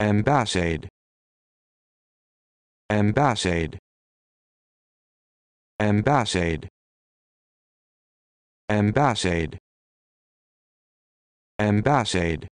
Ambassade. Ambassade. Ambassade. Ambassade. Ambassade.